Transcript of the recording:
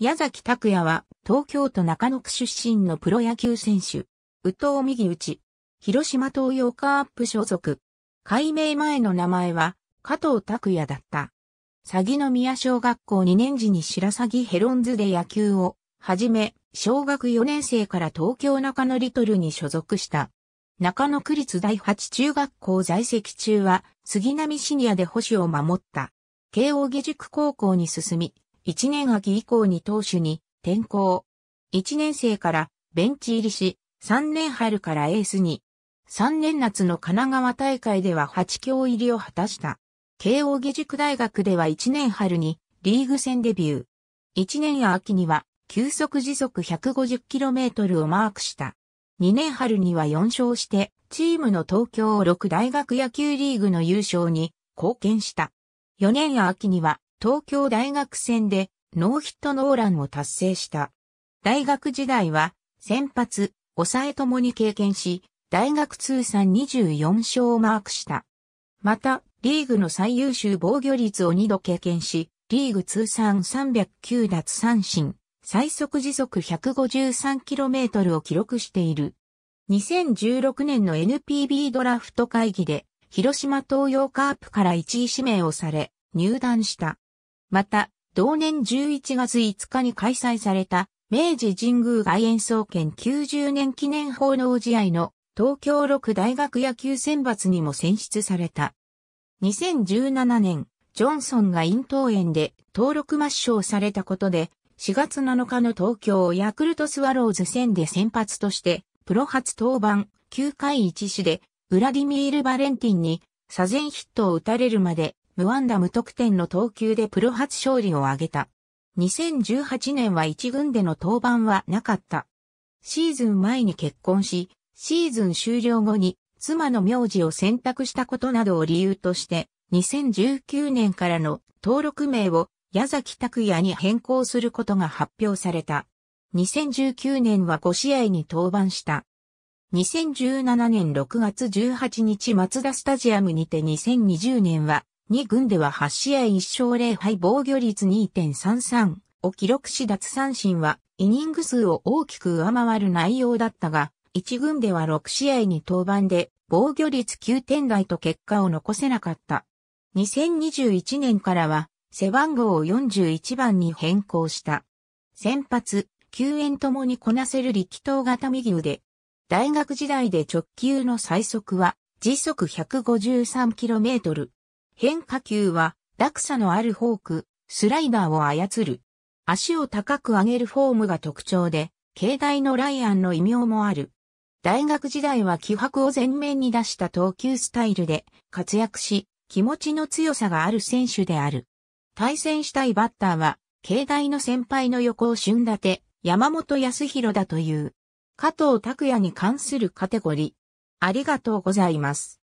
矢崎拓也は東京都中野区出身のプロ野球選手。宇藤右打広島東洋カープ所属。改名前の名前は加藤拓也だった。詐欺の宮小学校2年時に白鷺ヘロンズで野球をはじめ、小学4年生から東京中野リトルに所属した。中野区立第8中学校在籍中は杉並シニアで保守を守った。慶応義塾高校に進み、1年秋以降に投手に転向。1年生からベンチ入りし、3年春からエースに。3年夏の神奈川大会では8強入りを果たした。慶応義塾大学では1年春にリーグ戦デビュー。1年秋には急速時速 150km をマークした。2年春には4勝して、チームの東京6大学野球リーグの優勝に貢献した。4年秋には東京大学戦でノーヒットノーランを達成した。大学時代は先発、抑えともに経験し、大学通算24勝をマークした。また、リーグの最優秀防御率を2度経験し、リーグ通算309奪三振、最速時速 153km を記録している。2016年の NPB ドラフト会議で、広島東洋カープから1位指名をされ、入団した。また、同年11月5日に開催された、明治神宮外苑総研90年記念奉納試合の東京六大学野球選抜にも選出された。2017年、ジョンソンが咽頭炎で登録抹消されたことで、4月7日の東京ヤクルトスワローズ戦で先発として、プロ初登板9回1死で、ウラディミール・バレンティンに左前ヒットを打たれるまで無安打無得点の投球でプロ初勝利を挙げた。2018年は一軍での登板はなかった。シーズン前に結婚し、シーズン終了後に妻の名字を選択したことなどを理由として、2019年からの登録名を矢崎拓也に変更することが発表された。2019年は5試合に登板した。2017年6月18日マツダスタジアムにて2020年は2軍では8試合1勝0敗防御率2.33を記録し脱三振はイニング数を大きく上回る内容だったが、1軍では6試合に登板で防御率9点台と結果を残せなかった。2021年からは背番号を41番に変更した。先発、救援ともにこなせる力投型右腕。大学時代で直球の最速は時速 153km。変化球は落差のあるフォーク、スライダーを操る。足を高く上げるフォームが特徴で、慶大のライアンの異名もある。大学時代は気迫を前面に出した投球スタイルで活躍し、気持ちの強さがある選手である。対戦したいバッターは、慶大の先輩の横を旬立、て、山本康弘だという、加藤拓也に関するカテゴリー。ありがとうございます。